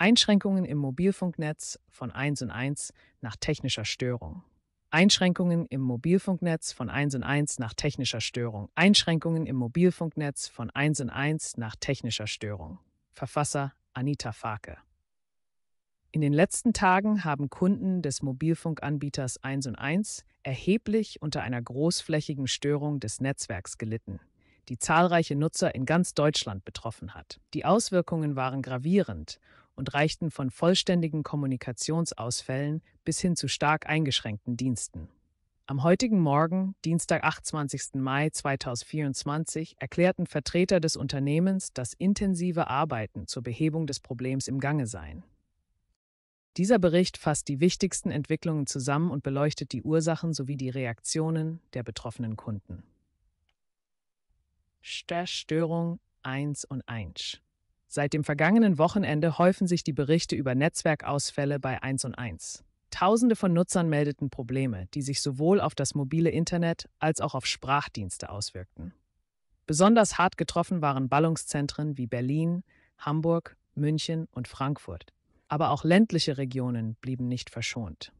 Einschränkungen im Mobilfunknetz von 1&1 nach technischer Störung. Einschränkungen im Mobilfunknetz von 1&1 nach technischer Störung. Einschränkungen im Mobilfunknetz von 1&1 nach technischer Störung. Verfasser Anita Farke. In den letzten Tagen haben Kunden des Mobilfunkanbieters 1&1 erheblich unter einer großflächigen Störung des Netzwerks gelitten die zahlreiche Nutzer in ganz Deutschland betroffen hat. Die Auswirkungen waren gravierend und reichten von vollständigen Kommunikationsausfällen bis hin zu stark eingeschränkten Diensten. Am heutigen Morgen, Dienstag, 28. Mai 2024, erklärten Vertreter des Unternehmens, dass intensive Arbeiten zur Behebung des Problems im Gange seien. Dieser Bericht fasst die wichtigsten Entwicklungen zusammen und beleuchtet die Ursachen sowie die Reaktionen der betroffenen Kunden. Störstörung 1 und 1 Seit dem vergangenen Wochenende häufen sich die Berichte über Netzwerkausfälle bei 1 und 1. Tausende von Nutzern meldeten Probleme, die sich sowohl auf das mobile Internet als auch auf Sprachdienste auswirkten. Besonders hart getroffen waren Ballungszentren wie Berlin, Hamburg, München und Frankfurt. Aber auch ländliche Regionen blieben nicht verschont.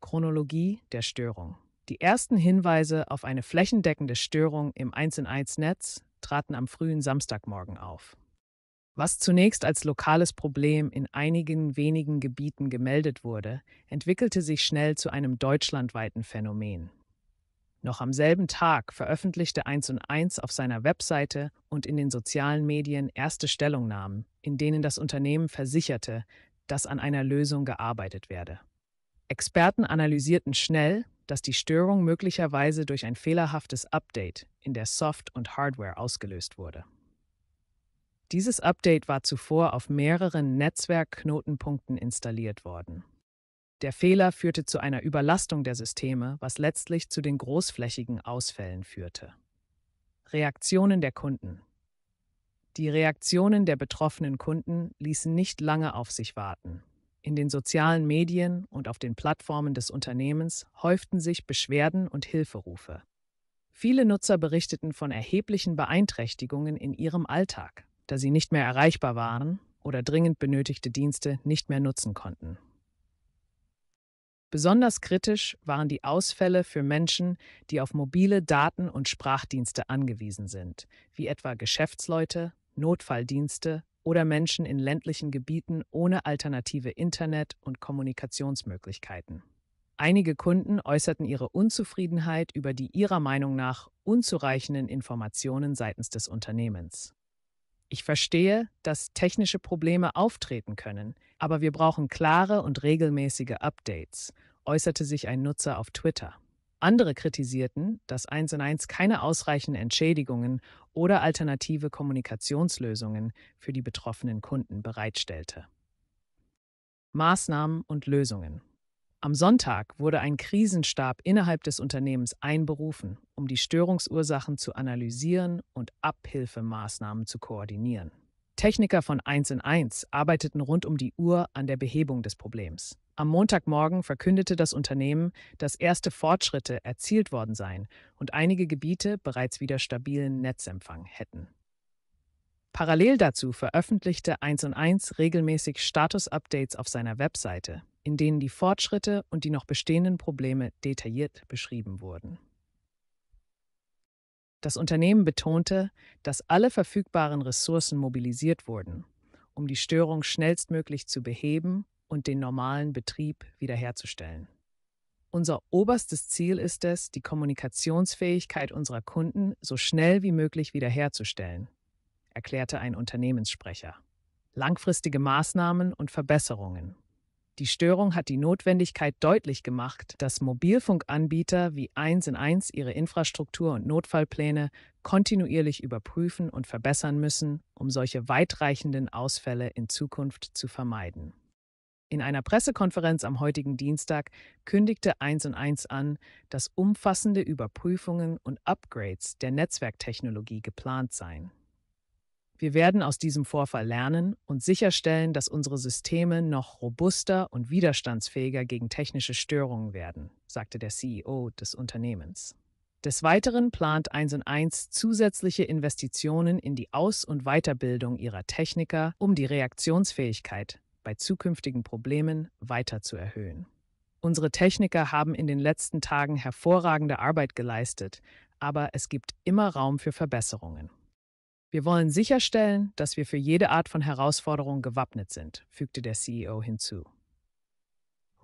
Chronologie der Störung. Die ersten Hinweise auf eine flächendeckende Störung im 1 1 netz traten am frühen Samstagmorgen auf. Was zunächst als lokales Problem in einigen wenigen Gebieten gemeldet wurde, entwickelte sich schnell zu einem deutschlandweiten Phänomen. Noch am selben Tag veröffentlichte 1&1 auf seiner Webseite und in den sozialen Medien erste Stellungnahmen, in denen das Unternehmen versicherte, dass an einer Lösung gearbeitet werde. Experten analysierten schnell, dass die Störung möglicherweise durch ein fehlerhaftes Update in der Soft- und Hardware ausgelöst wurde. Dieses Update war zuvor auf mehreren Netzwerkknotenpunkten installiert worden. Der Fehler führte zu einer Überlastung der Systeme, was letztlich zu den großflächigen Ausfällen führte. Reaktionen der Kunden Die Reaktionen der betroffenen Kunden ließen nicht lange auf sich warten. In den sozialen Medien und auf den Plattformen des Unternehmens häuften sich Beschwerden und Hilferufe. Viele Nutzer berichteten von erheblichen Beeinträchtigungen in ihrem Alltag da sie nicht mehr erreichbar waren oder dringend benötigte Dienste nicht mehr nutzen konnten. Besonders kritisch waren die Ausfälle für Menschen, die auf mobile Daten- und Sprachdienste angewiesen sind, wie etwa Geschäftsleute, Notfalldienste oder Menschen in ländlichen Gebieten ohne alternative Internet- und Kommunikationsmöglichkeiten. Einige Kunden äußerten ihre Unzufriedenheit über die ihrer Meinung nach unzureichenden Informationen seitens des Unternehmens. Ich verstehe, dass technische Probleme auftreten können, aber wir brauchen klare und regelmäßige Updates, äußerte sich ein Nutzer auf Twitter. Andere kritisierten, dass 1&1 keine ausreichenden Entschädigungen oder alternative Kommunikationslösungen für die betroffenen Kunden bereitstellte. Maßnahmen und Lösungen am Sonntag wurde ein Krisenstab innerhalb des Unternehmens einberufen, um die Störungsursachen zu analysieren und Abhilfemaßnahmen zu koordinieren. Techniker von 1 in 1 arbeiteten rund um die Uhr an der Behebung des Problems. Am Montagmorgen verkündete das Unternehmen, dass erste Fortschritte erzielt worden seien und einige Gebiete bereits wieder stabilen Netzempfang hätten. Parallel dazu veröffentlichte 1&1 regelmäßig Status-Updates auf seiner Webseite, in denen die Fortschritte und die noch bestehenden Probleme detailliert beschrieben wurden. Das Unternehmen betonte, dass alle verfügbaren Ressourcen mobilisiert wurden, um die Störung schnellstmöglich zu beheben und den normalen Betrieb wiederherzustellen. Unser oberstes Ziel ist es, die Kommunikationsfähigkeit unserer Kunden so schnell wie möglich wiederherzustellen, erklärte ein Unternehmenssprecher. Langfristige Maßnahmen und Verbesserungen. Die Störung hat die Notwendigkeit deutlich gemacht, dass Mobilfunkanbieter wie 1&1 ihre Infrastruktur und Notfallpläne kontinuierlich überprüfen und verbessern müssen, um solche weitreichenden Ausfälle in Zukunft zu vermeiden. In einer Pressekonferenz am heutigen Dienstag kündigte 1&1 an, dass umfassende Überprüfungen und Upgrades der Netzwerktechnologie geplant seien. Wir werden aus diesem Vorfall lernen und sicherstellen, dass unsere Systeme noch robuster und widerstandsfähiger gegen technische Störungen werden, sagte der CEO des Unternehmens. Des Weiteren plant 1 1 zusätzliche Investitionen in die Aus- und Weiterbildung ihrer Techniker, um die Reaktionsfähigkeit bei zukünftigen Problemen weiter zu erhöhen. Unsere Techniker haben in den letzten Tagen hervorragende Arbeit geleistet, aber es gibt immer Raum für Verbesserungen. Wir wollen sicherstellen, dass wir für jede Art von Herausforderung gewappnet sind, fügte der CEO hinzu.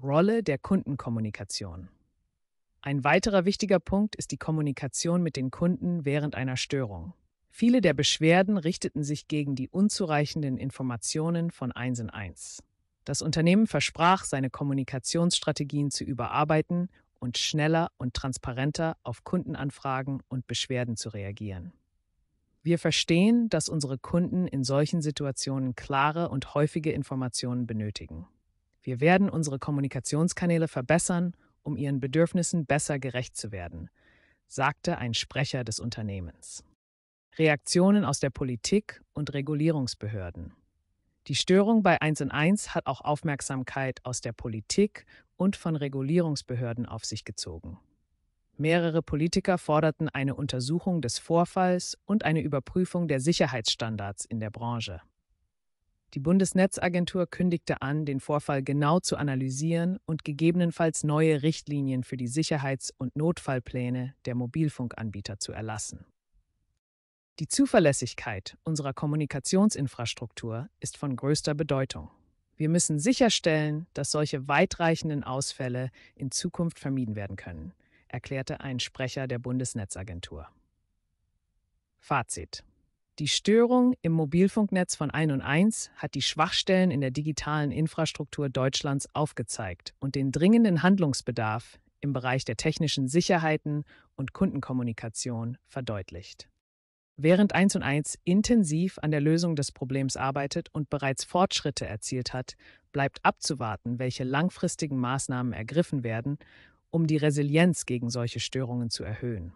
Rolle der Kundenkommunikation. Ein weiterer wichtiger Punkt ist die Kommunikation mit den Kunden während einer Störung. Viele der Beschwerden richteten sich gegen die unzureichenden Informationen von 1 in 1. Das Unternehmen versprach, seine Kommunikationsstrategien zu überarbeiten und schneller und transparenter auf Kundenanfragen und Beschwerden zu reagieren. Wir verstehen, dass unsere Kunden in solchen Situationen klare und häufige Informationen benötigen. Wir werden unsere Kommunikationskanäle verbessern, um ihren Bedürfnissen besser gerecht zu werden, sagte ein Sprecher des Unternehmens. Reaktionen aus der Politik und Regulierungsbehörden. Die Störung bei 1&1 hat auch Aufmerksamkeit aus der Politik und von Regulierungsbehörden auf sich gezogen. Mehrere Politiker forderten eine Untersuchung des Vorfalls und eine Überprüfung der Sicherheitsstandards in der Branche. Die Bundesnetzagentur kündigte an, den Vorfall genau zu analysieren und gegebenenfalls neue Richtlinien für die Sicherheits- und Notfallpläne der Mobilfunkanbieter zu erlassen. Die Zuverlässigkeit unserer Kommunikationsinfrastruktur ist von größter Bedeutung. Wir müssen sicherstellen, dass solche weitreichenden Ausfälle in Zukunft vermieden werden können erklärte ein Sprecher der Bundesnetzagentur. Fazit. Die Störung im Mobilfunknetz von 1&1 hat die Schwachstellen in der digitalen Infrastruktur Deutschlands aufgezeigt und den dringenden Handlungsbedarf im Bereich der technischen Sicherheiten und Kundenkommunikation verdeutlicht. Während 1&1 intensiv an der Lösung des Problems arbeitet und bereits Fortschritte erzielt hat, bleibt abzuwarten, welche langfristigen Maßnahmen ergriffen werden, um die Resilienz gegen solche Störungen zu erhöhen.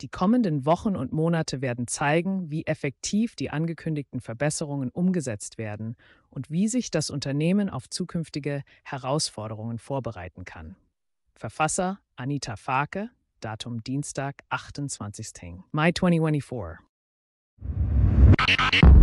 Die kommenden Wochen und Monate werden zeigen, wie effektiv die angekündigten Verbesserungen umgesetzt werden und wie sich das Unternehmen auf zukünftige Herausforderungen vorbereiten kann. Verfasser Anita Farke, Datum Dienstag, 28. Mai 2024.